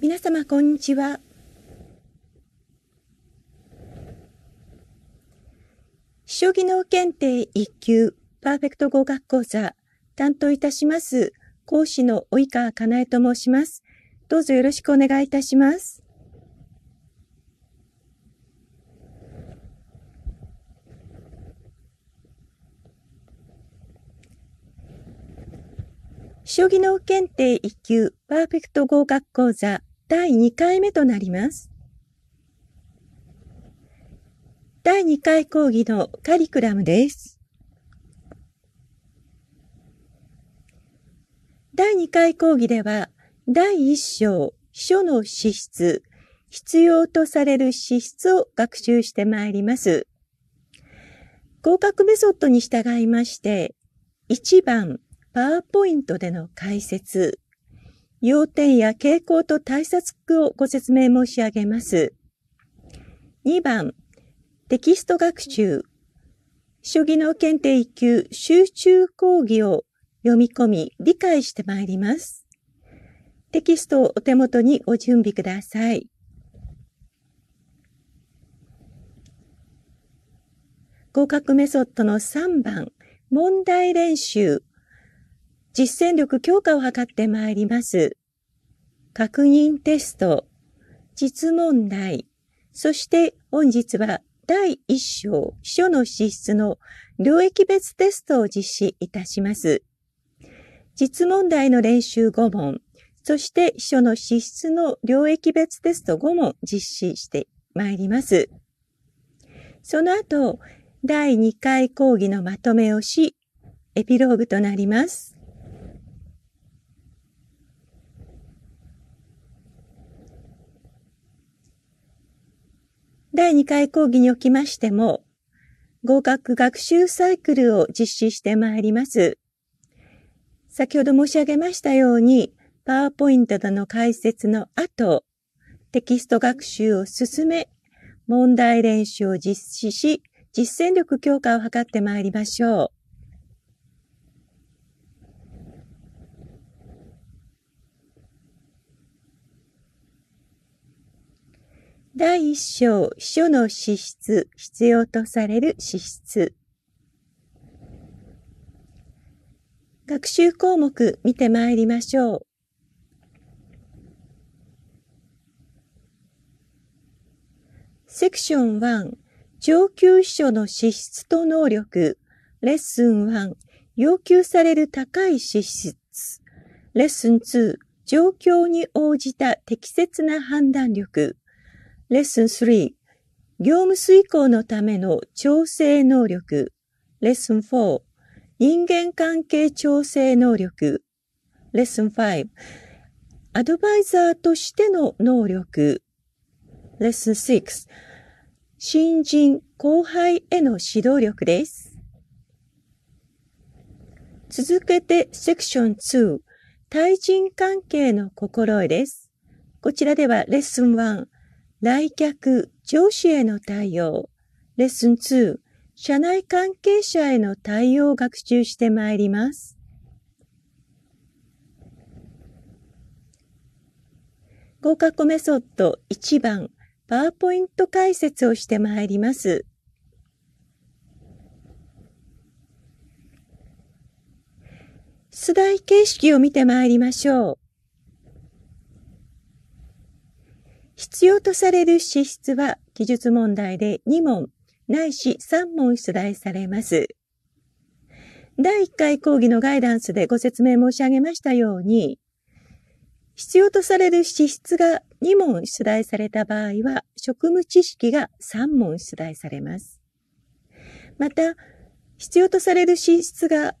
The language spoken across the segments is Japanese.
皆様こんにちは。秘書技能検定1級パーフェクト合格講座担当いたします講師の及川かなえと申します。どうぞよろしくお願いいたします。将棋の検定1級パーフェクト合格講座第2回目となります。第2回講義のカリクラムです。第2回講義では、第1章、秘書の資質、必要とされる資質を学習してまいります。合格メソッドに従いまして、1番、パワーポイントでの解説、要点や傾向と対策をご説明申し上げます。2番、テキスト学習。初技能検定1級集中講義を読み込み、理解してまいります。テキストをお手元にご準備ください。合格メソッドの3番、問題練習。実践力強化を図ってまいります。確認テスト、実問題、そして本日は第1章、秘書の資質の領域別テストを実施いたします。実問題の練習5問、そして秘書の資質の領域別テスト5問実施してまいります。その後、第2回講義のまとめをし、エピローグとなります。第2回講義におきましても、合格学習サイクルを実施してまいります。先ほど申し上げましたように、パワーポイントなどの解説の後、テキスト学習を進め、問題練習を実施し、実践力強化を図ってまいりましょう。第一章、秘書の資質、必要とされる資質。学習項目見てまいりましょう。セクション1、上級秘書の資質と能力。レッスン1、要求される高い資質。レッスン2、状況に応じた適切な判断力。レッスン3業務遂行のための調整能力レッスン4人間関係調整能力レッスン5アドバイザーとしての能力レッスン6新人後輩への指導力です続けてセクション2対人関係の心得ですこちらではレッスン1来客、上司への対応。レッスン2、社内関係者への対応を学習してまいります。合格メソッド1番、パワーポイント解説をしてまいります。出題形式を見てまいりましょう。必要とされる資質は記述問題で2問、ないし3問出題されます。第1回講義のガイダンスでご説明申し上げましたように、必要とされる資質が2問出題された場合は、職務知識が3問出題されます。また、必要とされる資質が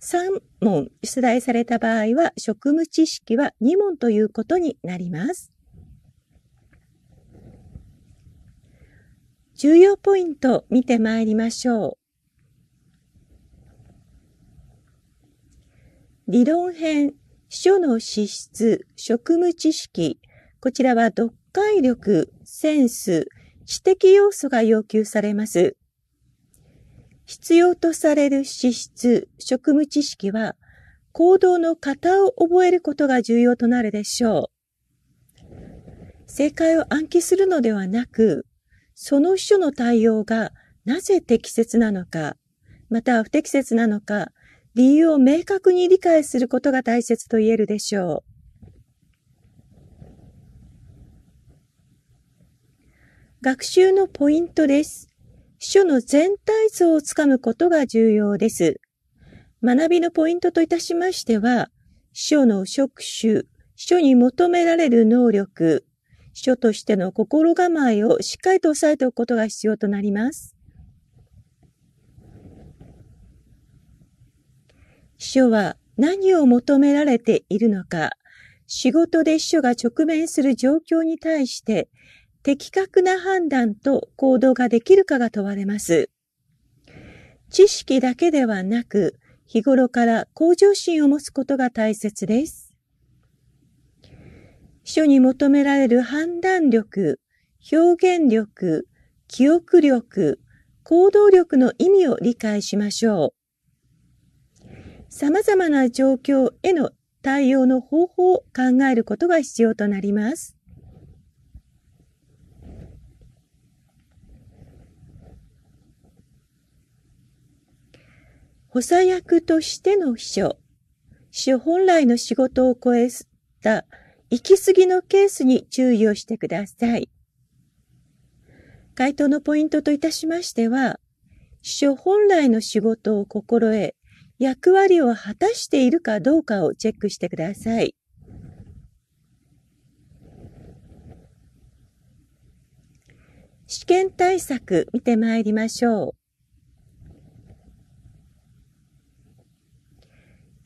3問出題された場合は、職務知識は2問ということになります。重要ポイント見てまいりましょう。理論編、書の資質、職務知識、こちらは読解力、センス、知的要素が要求されます。必要とされる資質、職務知識は、行動の型を覚えることが重要となるでしょう。正解を暗記するのではなく、その秘書の対応がなぜ適切なのか、また不適切なのか、理由を明確に理解することが大切と言えるでしょう。学習のポイントです。秘書の全体像をつかむことが重要です。学びのポイントといたしましては、秘書の職種、秘書に求められる能力、秘書としての心構えをしっかりと押さえておくことが必要となります。秘書は何を求められているのか、仕事で秘書が直面する状況に対して的確な判断と行動ができるかが問われます。知識だけではなく、日頃から向上心を持つことが大切です。書に求められる判断力、表現力、記憶力、行動力の意味を理解しましょう。様々な状況への対応の方法を考えることが必要となります。補佐役としての秘書。秘書本来の仕事を超えた行き過ぎのケースに注意をしてください。回答のポイントといたしましては、秘書本来の仕事を心得、役割を果たしているかどうかをチェックしてください。試験対策見てまいりましょう。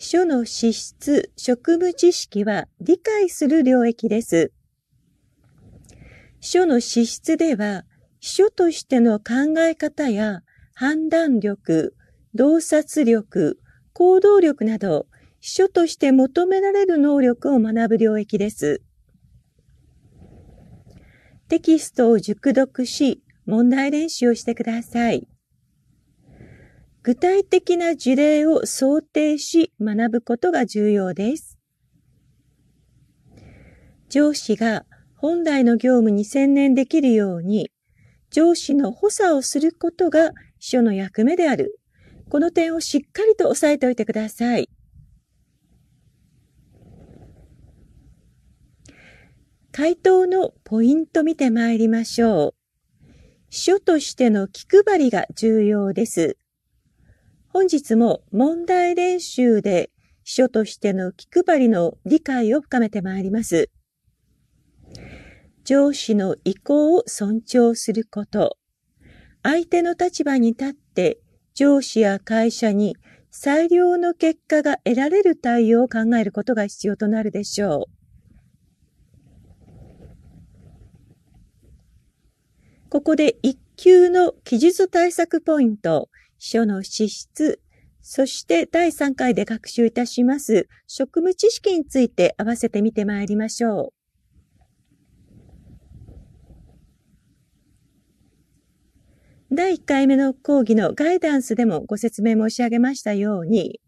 書の資質、職務知識は理解する領域です。書の資質では、秘書としての考え方や判断力、洞察力、行動力など、秘書として求められる能力を学ぶ領域です。テキストを熟読し、問題練習をしてください。具体的な事例を想定し学ぶことが重要です。上司が本来の業務に専念できるように、上司の補佐をすることが秘書の役目である。この点をしっかりと押さえておいてください。回答のポイント見てまいりましょう。秘書としての気配りが重要です。本日も問題練習で秘書としての気配りの理解を深めてまいります。上司の意向を尊重すること。相手の立場に立って上司や会社に最良の結果が得られる対応を考えることが必要となるでしょう。ここで一級の記述対策ポイント。書の資質、そして第3回で学習いたします職務知識について合わせて見てまいりましょう。第1回目の講義のガイダンスでもご説明申し上げましたように、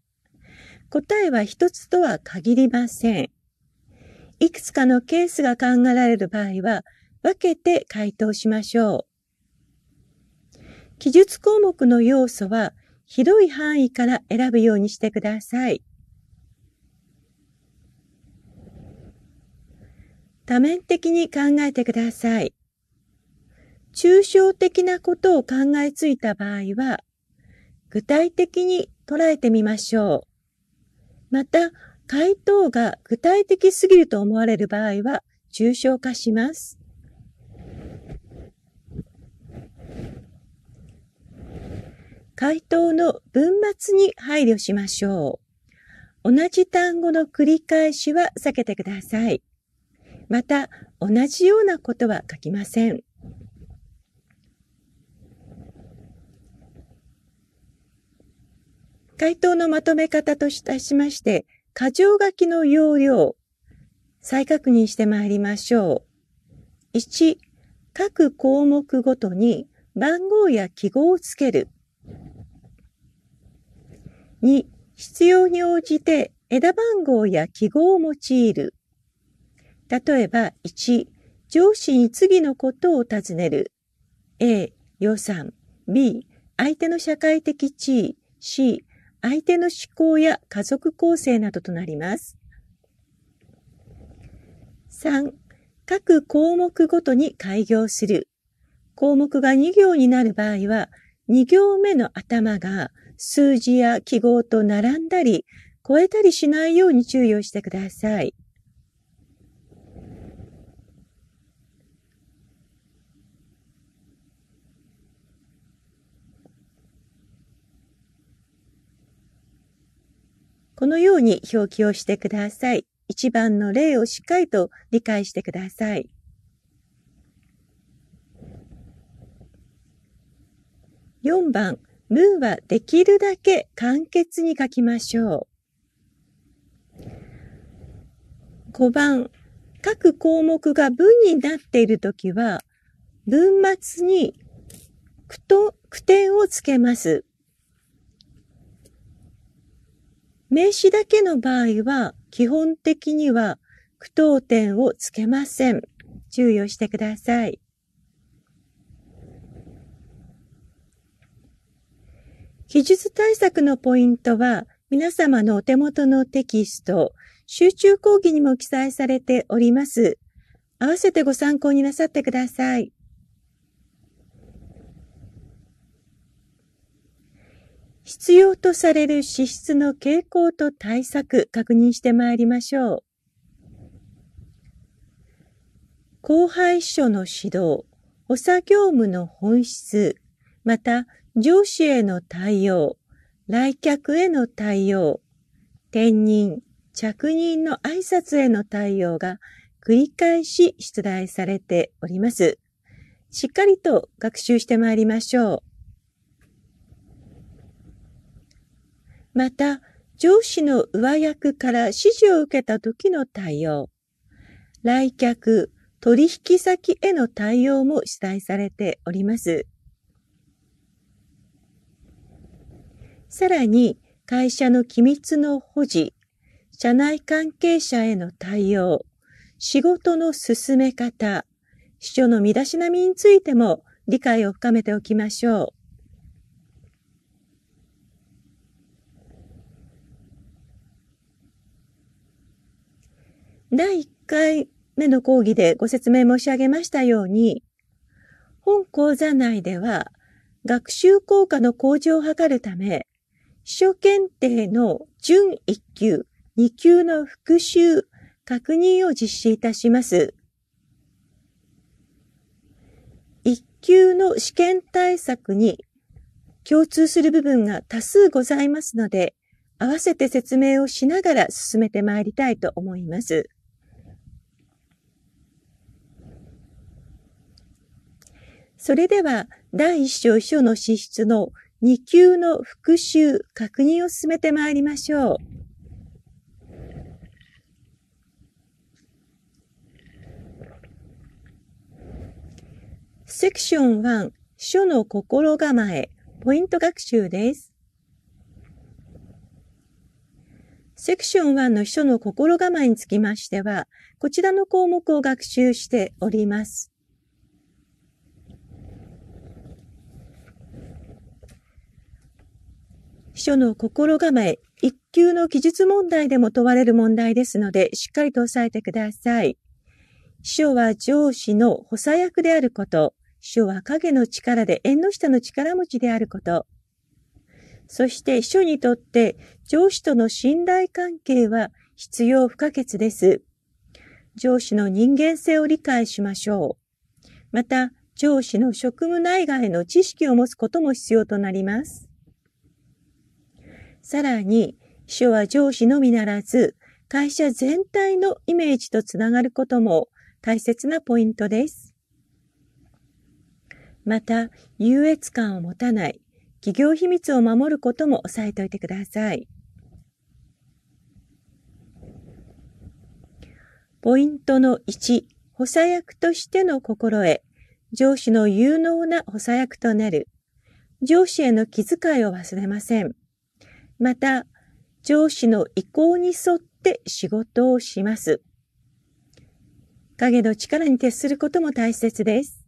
答えは一つとは限りません。いくつかのケースが考えられる場合は、分けて回答しましょう。記述項目の要素は広い範囲から選ぶようにしてください。多面的に考えてください。抽象的なことを考えついた場合は、具体的に捉えてみましょう。また、回答が具体的すぎると思われる場合は、抽象化します。回答の文末に配慮しましょう。同じ単語の繰り返しは避けてください。また、同じようなことは書きません。回答のまとめ方としまして、箇条書きの要領、再確認してまいりましょう。1、各項目ごとに番号や記号をつける。2、必要に応じて枝番号や記号を用いる。例えば、1、上司に次のことを尋ねる。A、予算。B、相手の社会的地位。C、相手の思考や家族構成などとなります。3、各項目ごとに開業する。項目が2行になる場合は、2行目の頭が数字や記号と並んだり、超えたりしないように注意をしてください。このように表記をしてください。一番の例をしっかりと理解してください。4番、ムーはできるだけ簡潔に書きましょう。5番、各項目が文になっているときは、文末に句と句点をつけます。名詞だけの場合は、基本的には句読点をつけません。注意をしてください。記述対策のポイントは、皆様のお手元のテキスト、集中講義にも記載されております。合わせてご参考になさってください。必要とされる資質の傾向と対策、確認してまいりましょう。後輩秘書の指導、補佐業務の本質、また上司への対応、来客への対応、転任、着任の挨拶への対応が繰り返し出題されております。しっかりと学習してまいりましょう。また、上司の上役から指示を受けた時の対応、来客、取引先への対応も出題されております。さらに会社の機密の保持、社内関係者への対応、仕事の進め方、秘書の身だしなみについても理解を深めておきましょう。第1回目の講義でご説明申し上げましたように、本講座内では学習効果の向上を図るため、秘書検定の準1級、2級の復習、確認を実施いたします。1級の試験対策に共通する部分が多数ございますので、合わせて説明をしながら進めてまいりたいと思います。それでは、第1章秘書の資質の2級の復習、確認を進めてまいりましょう。セクション1、書の心構え、ポイント学習です。セクション1の書の心構えにつきましては、こちらの項目を学習しております。秘書の心構え、一級の記述問題でも問われる問題ですので、しっかりと押さえてください。秘書は上司の補佐役であること。秘書は影の力で縁の下の力持ちであること。そして秘書にとって上司との信頼関係は必要不可欠です。上司の人間性を理解しましょう。また、上司の職務内外の知識を持つことも必要となります。さらに、秘書は上司のみならず、会社全体のイメージとつながることも大切なポイントです。また、優越感を持たない、企業秘密を守ることも押さえておいてください。ポイントの1、補佐役としての心得、上司の有能な補佐役となる、上司への気遣いを忘れません。また、上司の意向に沿って仕事をします。影の力に徹することも大切です。